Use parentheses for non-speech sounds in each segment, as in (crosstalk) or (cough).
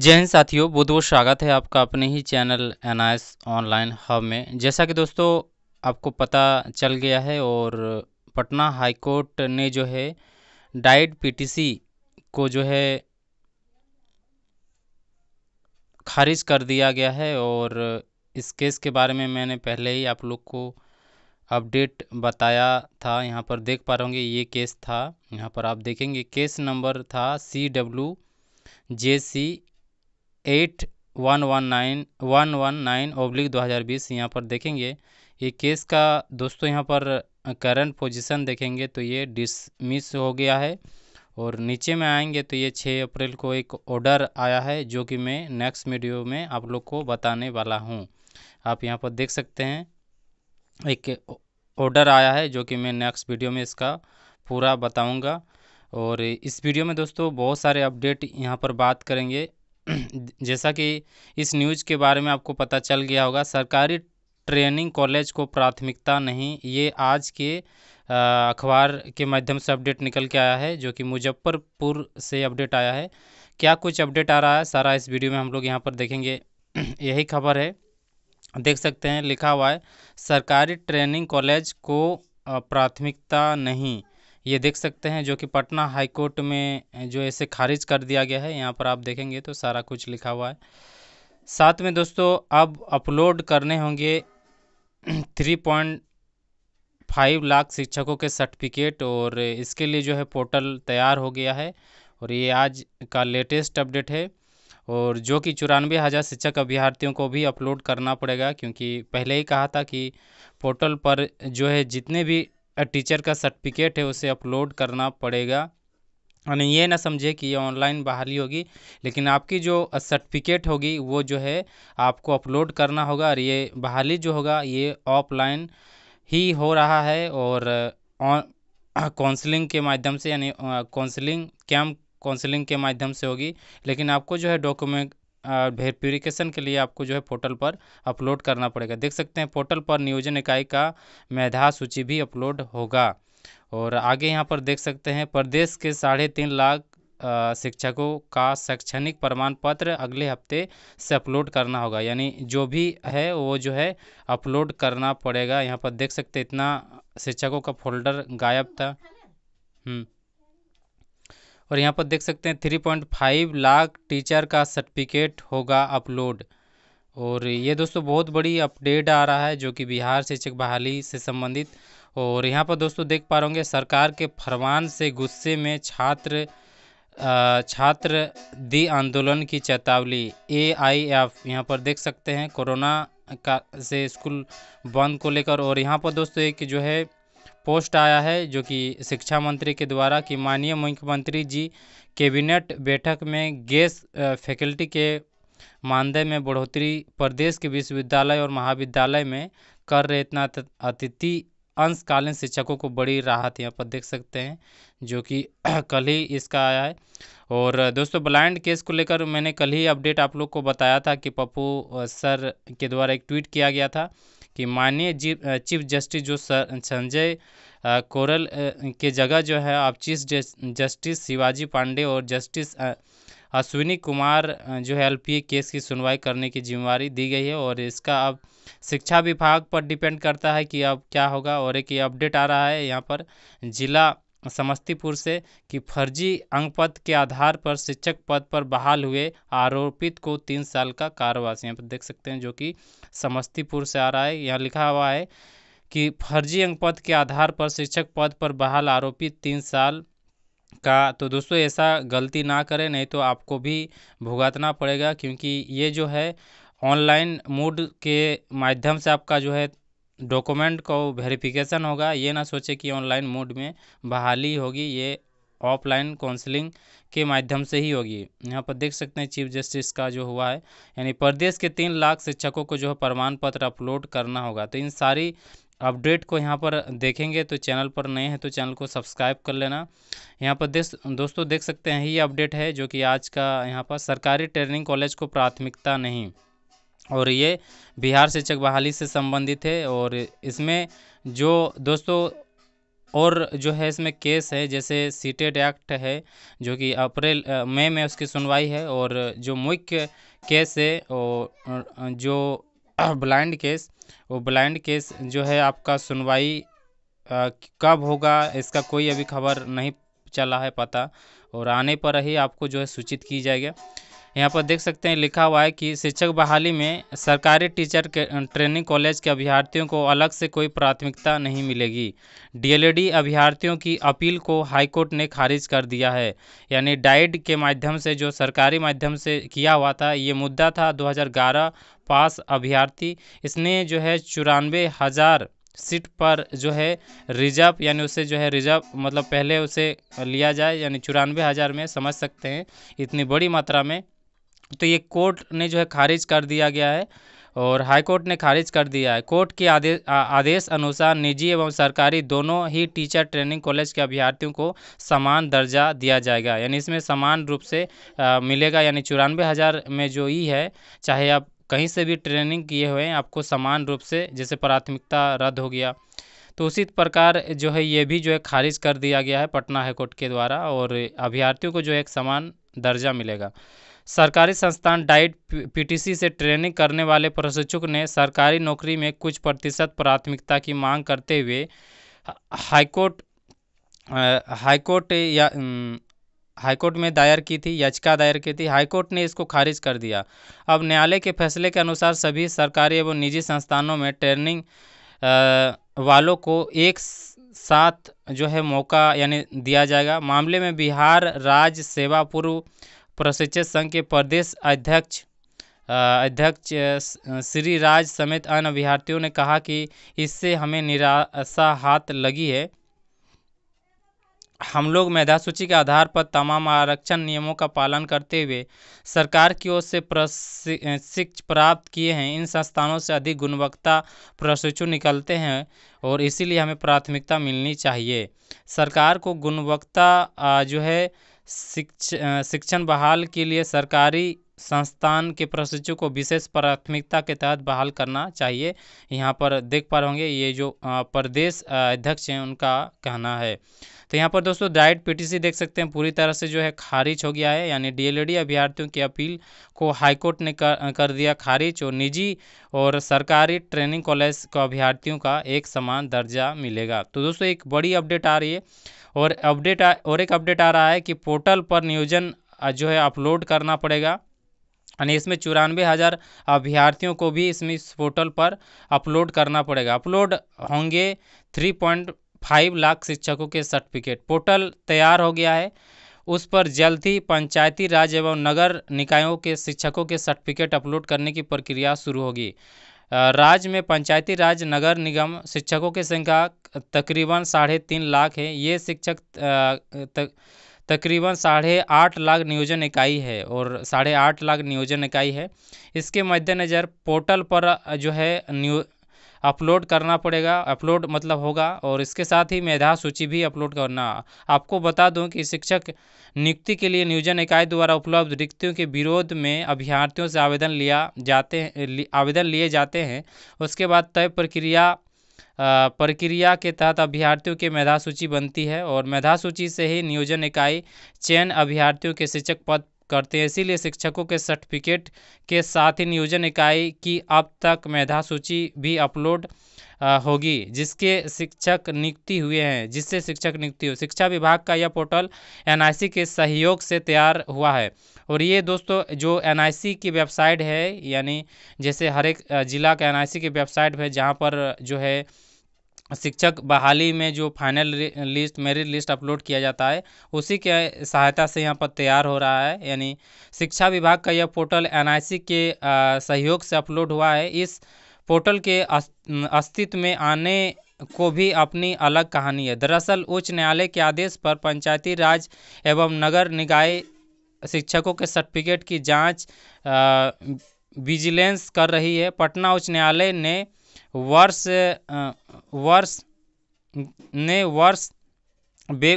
जय हिंद साथियों बहुत बहुत स्वागत है आपका अपने ही चैनल एन ऑनलाइन हब में जैसा कि दोस्तों आपको पता चल गया है और पटना हाई कोर्ट ने जो है डाइट पीटीसी को जो है खारिज कर दिया गया है और इस केस के बारे में मैंने पहले ही आप लोग को अपडेट बताया था यहाँ पर देख पा रहे होंगे ये केस था यहाँ पर आप देखेंगे केस नंबर था C W J C eight one one nine one one nine oblique दो हज़ार बीस यहाँ पर देखेंगे ये केस का दोस्तों यहाँ पर करंट पोजीशन देखेंगे तो ये डिसमिस हो गया है और नीचे में आएंगे तो ये छः अप्रैल को एक ऑर्डर आया है जो कि मैं नेक्स्ट वीडियो में आप लोग को बताने वाला हूँ आप यहाँ पर देख सकते हैं एक ऑर्डर आया है जो कि मैं नेक्स्ट वीडियो में इसका पूरा बताऊँगा और इस वीडियो में दोस्तों बहुत सारे अपडेट यहाँ पर बात करेंगे (clears throat) जैसा कि इस न्यूज़ के बारे में आपको पता चल गया होगा सरकारी ट्रेनिंग कॉलेज को प्राथमिकता नहीं ये आज के अखबार के माध्यम से अपडेट निकल के आया है जो कि मुजफ्फरपुर से अपडेट आया है क्या कुछ अपडेट आ रहा है सारा इस वीडियो में हम लोग यहाँ पर देखेंगे (clears throat) यही खबर है देख सकते हैं लिखा हुआ है सरकारी ट्रेनिंग कॉलेज को प्राथमिकता नहीं ये देख सकते हैं जो कि पटना हाई कोर्ट में जो ऐसे खारिज कर दिया गया है यहाँ पर आप देखेंगे तो सारा कुछ लिखा हुआ है साथ में दोस्तों अब अपलोड करने होंगे (clears throat) थ्री पॉइंट फाइव लाख शिक्षकों के सर्टिफिकेट और इसके लिए जो है पोर्टल तैयार हो गया है और ये आज का लेटेस्ट अपडेट है और जो कि चौरानवे हज़ार शिक्षक अभ्यर्थियों को भी अपलोड करना पड़ेगा क्योंकि पहले ही कहा था कि पोर्टल पर जो है जितने भी टीचर का सर्टिफिकेट है उसे अपलोड करना पड़ेगा यानी ये ना समझे कि ये ऑनलाइन बहाली होगी लेकिन आपकी जो सर्टिफिकेट होगी वो जो है आपको अपलोड करना होगा और ये बहाली जो होगा ये ऑफलाइन ही हो रहा है और काउंसलिंग के माध्यम से यानी काउंसलिंग कैम्प काउंसलिंग के माध्यम से होगी लेकिन आपको जो है डॉक्यूमेंट वेरिफिकेशन के लिए आपको जो है पोर्टल पर अपलोड करना पड़ेगा देख सकते हैं पोर्टल पर नियोजन इकाई का मेधा सूची भी अपलोड होगा और आगे यहाँ पर देख सकते हैं प्रदेश के साढ़े तीन लाख शिक्षकों का शैक्षणिक प्रमाण पत्र अगले हफ्ते से अपलोड करना होगा यानी जो भी है वो जो है अपलोड करना पड़ेगा यहाँ पर देख सकते इतना शिक्षकों का फोल्डर गायब था हम्म। और यहाँ पर देख सकते हैं three point five lakh teacher का सर्टिफिकेट होगा अपलोड और ये दोस्तों बहुत बड़ी अपडेट आ रहा है जो कि बिहार शिक्षक बहाली से संबंधित और यहाँ पर दोस्तों देख पा रहे सरकार के फरमान से गुस्से में छात्र छात्र दी आंदोलन की चेतावनी ए आई एफ यहाँ पर देख सकते हैं कोरोना का से स्कूल बंद को लेकर और यहाँ पर दोस्तों एक जो है पोस्ट आया है जो कि शिक्षा मंत्री के द्वारा कि माननीय मुख्यमंत्री जी कैबिनेट बैठक में गैस फैकल्टी के मानदेय में बढ़ोतरी प्रदेश के विश्वविद्यालय और महाविद्यालय में कर रहे इतना अतिथि अंशकालीन शिक्षकों को बड़ी राहत यहाँ पर देख सकते हैं जो कि (clears throat) कल ही इसका आया है और दोस्तों ब्लाइंड केस को लेकर मैंने कल ही अपडेट आप लोग को बताया था कि पप्पू सर के द्वारा एक ट्वीट किया गया था कि माननीय चीफ जस्टिस जो संजय कोरल के जगह जो है आप चीफ जस्टिस शिवाजी पांडे और जस्टिस अश्विनी कुमार जो है एलपीए केस की सुनवाई करने की जिम्मेवारी दी गई है और इसका अब शिक्षा विभाग पर डिपेंड करता है कि अब क्या होगा और एक ये अपडेट आ रहा है यहाँ पर जिला समस्तीपुर से कि फर्जी अंग पद के आधार पर शिक्षक पद पर बहाल हुए आरोपित को तीन साल का कारावास यहाँ पर देख सकते हैं जो कि समस्तीपुर से आ रहा है यहाँ लिखा हुआ है कि फर्जी अंग पद के आधार पर शिक्षक पद पर बहाल आरोपित तीन साल का तो दोस्तों ऐसा गलती ना करें नहीं तो आपको भी भुगतना पड़ेगा क्योंकि ये जो है ऑनलाइन मोड के माध्यम से आपका जो है डॉक्यूमेंट को वेरिफिकेशन होगा ये ना सोचे कि ऑनलाइन मोड में बहाली होगी ये ऑफलाइन काउंसलिंग के माध्यम से ही होगी यहाँ पर देख सकते हैं चीफ जस्टिस का जो हुआ है यानी प्रदेश के तीन लाख शिक्षकों को जो है प्रमाण पत्र अपलोड करना होगा तो इन सारी अपडेट को यहाँ पर देखेंगे तो चैनल पर नए हैं तो चैनल को सब्सक्राइब कर लेना यहाँ पर देश दोस्तों देख सकते हैं ये अपडेट है जो कि आज का यहाँ पर सरकारी ट्रेनिंग कॉलेज को प्राथमिकता नहीं और ये बिहार शिक्षक बहाली से संबंधित है और इसमें जो दोस्तों और जो है इसमें केस है जैसे सीटेड एक्ट है जो कि अप्रैल मई में उसकी सुनवाई है और जो मुख्य केस है और जो (clears throat) ब्लाइंड केस वो ब्लाइंड केस जो है आपका सुनवाई कब होगा इसका कोई अभी खबर नहीं चला है पता और आने पर ही आपको जो है सूचित की जाएगी यहाँ पर देख सकते हैं लिखा हुआ है कि शिक्षक बहाली में सरकारी टीचर के ट्रेनिंग कॉलेज के अभ्यर्थियों को अलग से कोई प्राथमिकता नहीं मिलेगी डीएलएडी अभ्यर्थियों की अपील को हाईकोर्ट ने खारिज कर दिया है यानी डाइड के माध्यम से जो सरकारी माध्यम से किया हुआ था ये मुद्दा था दो पास अभ्यर्थी इसने जो है चौरानवे हज़ार सीट पर जो है रिजर्व यानी उसे जो है रिजर्व मतलब पहले उसे लिया जाए यानी चौरानवे हज़ार में समझ सकते हैं इतनी बड़ी मात्रा में तो ये कोर्ट ने जो है खारिज कर दिया गया है और हाईकोर्ट ने खारिज कर दिया है कोर्ट के आदेश आदेश अनुसार निजी एवं सरकारी दोनों ही टीचर ट्रेनिंग कॉलेज के अभ्यर्थियों को समान दर्जा दिया जाएगा यानी इसमें समान रूप से आ, मिलेगा यानी चौरानवे हज़ार में जो ई है चाहे आप कहीं से भी ट्रेनिंग किए हुए हैं आपको समान रूप से जैसे प्राथमिकता रद्द हो गया तो उसी प्रकार जो है ये भी जो है खारिज कर दिया गया है पटना हाईकोर्ट के द्वारा और अभ्यर्थियों को जो है एक समान दर्जा मिलेगा सरकारी संस्थान डाइट पीटीसी से ट्रेनिंग करने वाले प्रशिक्षक ने सरकारी नौकरी में कुछ प्रतिशत प्राथमिकता की मांग करते हुए हाईकोर्ट हाईकोर्ट या हाईकोर्ट में दायर की थी याचिका दायर की थी हाईकोर्ट ने इसको खारिज कर दिया अब न्यायालय के फैसले के अनुसार सभी सरकारी एवं निजी संस्थानों में ट्रेनिंग वालों को एक साथ जो है मौका यानी दिया जाएगा मामले में बिहार राज्य सेवा पूर्व प्रशिक्षक संघ के प्रदेश अध्यक्ष अध्यक्ष श्री राज समेत अन्य अभ्यार्थियों ने कहा कि इससे हमें निराशा हाथ लगी है हम लोग मेधा सूची के आधार पर तमाम आरक्षण नियमों का पालन करते हुए सरकार की ओर से प्रशिक्षण प्राप्त किए हैं इन संस्थानों से अधिक गुणवत्ता प्रशिक्षु निकलते हैं और इसीलिए हमें प्राथमिकता मिलनी चाहिए सरकार को गुणवत्ता जो है शिक्ष शिक्षण बहाल के लिए सरकारी संस्थान के प्रशिक्षु को विशेष प्राथमिकता के तहत बहाल करना चाहिए यहाँ पर देख पा रहे होंगे ये जो प्रदेश अध्यक्ष हैं उनका कहना है तो यहाँ पर दोस्तों डाइट पीटीसी देख सकते हैं पूरी तरह से जो है खारिज हो गया है यानी डीएलएडी अभ्यर्थियों की अपील को हाईकोर्ट ने कर, कर दिया खारिज और निजी और सरकारी ट्रेनिंग कॉलेज को अभ्यर्थियों का एक समान दर्जा मिलेगा तो दोस्तों एक बड़ी अपडेट आ रही है और अपडेट और एक अपडेट आ रहा है कि पोर्टल पर नियोजन जो है अपलोड करना पड़ेगा यानी इसमें चौरानवे हज़ार अभ्यर्थियों को भी इसमें इस पोर्टल पर अपलोड करना पड़ेगा अपलोड होंगे थ्री पॉइंट फाइव लाख शिक्षकों के सर्टिफिकेट पोर्टल तैयार हो गया है उस पर जल्द ही पंचायती राज एवं नगर निकायों के शिक्षकों के सर्टिफिकेट अपलोड करने की प्रक्रिया शुरू होगी राज्य में पंचायती राज नगर निगम शिक्षकों की संख्या तकरीबन साढ़े तीन लाख है ये शिक्षक तक तकरीबन साढ़े आठ लाख नियोजन इकाई है और साढ़े आठ लाख नियोजन इकाई है इसके मद्देनज़र पोर्टल पर जो है न्यू अपलोड करना पड़ेगा अपलोड मतलब होगा और इसके साथ ही मेधा सूची भी अपलोड करना आपको बता दूं कि शिक्षक नियुक्ति के लिए नियोजन इकाई द्वारा उपलब्ध रिक्तियों के विरोध में अभ्यर्थियों से आवेदन लिया जाते आवेदन लिए जाते हैं उसके बाद तय प्रक्रिया प्रक्रिया के तहत अभ्यर्थियों के मेधा सूची बनती है और मेधा सूची से ही नियोजन इकाई चयन अभ्यर्थियों के शिक्षक पद करते हैं इसीलिए शिक्षकों के सर्टिफिकेट के साथ ही नियोजन इकाई की अब तक मेधा सूची भी अपलोड होगी जिसके शिक्षक नियुक्ति हुए हैं जिससे शिक्षक नियुक्ति हो शिक्षा विभाग का यह पोर्टल एनआईसी के सहयोग से तैयार हुआ है और ये दोस्तों जो एनआईसी की वेबसाइट है यानी जैसे हर एक ज़िला का एनआईसी की वेबसाइट है जहाँ पर जो है शिक्षक बहाली में जो final list merit list upload किया जाता है उसी के सहायता से यहाँ पर तैयार हो रहा है यानी शिक्षा विभाग का यह पोर्टल एनआईसी के सहयोग से अपलोड हुआ है इस पोर्टल के अस्तित्व में आने को भी अपनी अलग कहानी है दरअसल उच्च न्यायालय के आदेश पर पंचायती राज एवं नगर निकाय शिक्षकों के सर्टिफिकेट की जांच विजिलेंस कर रही है पटना उच्च न्यायालय ने वर्ष वर्ष ने वर्ष बे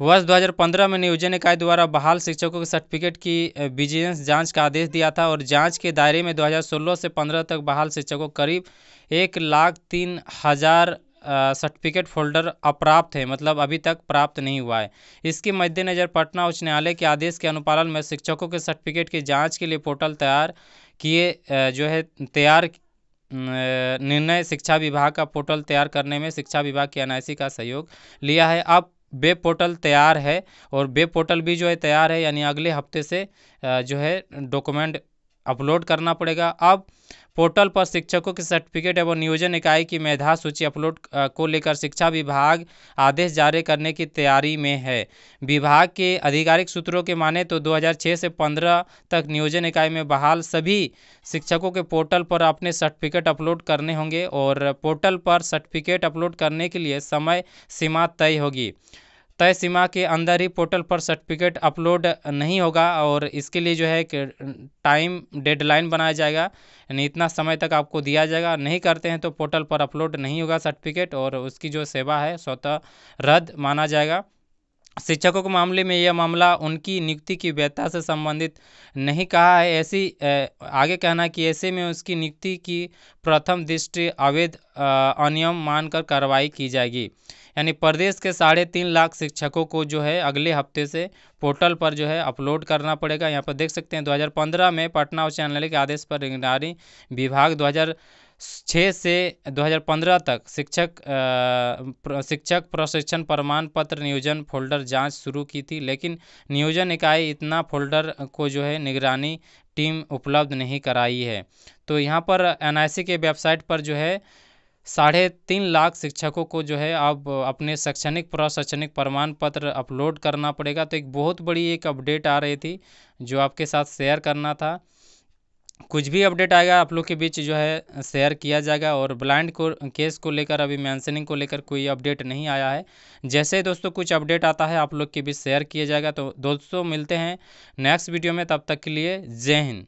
वर्ष 2015 में नियोजन इकाई द्वारा बहाल शिक्षकों के सर्टिफिकेट की विजिलेंस जांच का आदेश दिया था और जांच के दायरे में 2016 से 15 तक बहाल शिक्षकों करीब एक लाख तीन हज़ार सर्टिफिकेट फोल्डर अप्राप्त है मतलब अभी तक प्राप्त नहीं हुआ है इसके मद्देनज़र पटना उच्च न्यायालय के आदेश के अनुपालन में शिक्षकों के सर्टिफिकेट की जाँच के लिए पोर्टल तैयार किए जो है तैयार निर्णय शिक्षा विभाग का पोर्टल तैयार करने में शिक्षा विभाग की एनआईसी का सहयोग लिया है अब वेब पोर्टल तैयार है और वेब पोर्टल भी जो है तैयार है यानी अगले हफ्ते से जो है डॉक्यूमेंट अपलोड करना पड़ेगा अब पोर्टल पर शिक्षकों के सर्टिफिकेट एवं नियोजन इकाई की मेधा सूची अपलोड को लेकर शिक्षा विभाग आदेश जारी करने की तैयारी में है विभाग के आधिकारिक सूत्रों के माने तो 2006 से 15 तक नियोजन इकाई में बहाल सभी शिक्षकों के पोर्टल पर अपने सर्टिफिकेट अपलोड करने होंगे और पोर्टल पर सर्टिफिकेट अपलोड करने के लिए समय सीमा तय होगी तय सीमा के अंदर ही पोर्टल पर सर्टिफिकेट अपलोड नहीं होगा और इसके लिए जो है कि टाइम डेडलाइन बनाया जाएगा यानी इतना समय तक आपको दिया जाएगा नहीं करते हैं तो पोर्टल पर अपलोड नहीं होगा सर्टिफिकेट और उसकी जो सेवा है स्वतः रद्द माना जाएगा शिक्षकों के मामले में यह मामला उनकी नियुक्ति की वैधता से संबंधित नहीं कहा है ऐसी आगे कहना कि ऐसे में उसकी नियुक्ति की प्रथम दृष्टि अवैध अनियम मानकर कार्रवाई की जाएगी यानी प्रदेश के साढ़े तीन लाख शिक्षकों को जो है अगले हफ्ते से पोर्टल पर जो है अपलोड करना पड़ेगा यहाँ पर देख सकते हैं 2015 में पटना उच्च न्यायालय के आदेश पर निगरानी विभाग 2006 से 2015 तक शिक्षक शिक्षक प्रशिक्षण प्रमाण पत्र नियोजन फोल्डर जांच शुरू की थी लेकिन नियोजन इकाई इतना फोल्डर को जो है निगरानी टीम उपलब्ध नहीं कराई है तो यहाँ पर एनआईसी के वेबसाइट पर जो है साढ़े तीन लाख शिक्षकों को जो है आप अपने शैक्षणिक प्रशैक्षणिक प्रमाण पत्र अपलोड करना पड़ेगा तो एक बहुत बड़ी एक अपडेट आ रही थी जो आपके साथ शेयर करना था कुछ भी अपडेट आएगा आप लोग के बीच जो है शेयर किया जाएगा और ब्लाइंड को केस को लेकर अभी मैंसनिंग को लेकर कोई अपडेट नहीं आया है जैसे दोस्तों कुछ अपडेट आता है आप लोग के बीच शेयर किया जाएगा तो दोस्तों मिलते हैं नेक्स्ट वीडियो में तब तक के लिए जय हिंद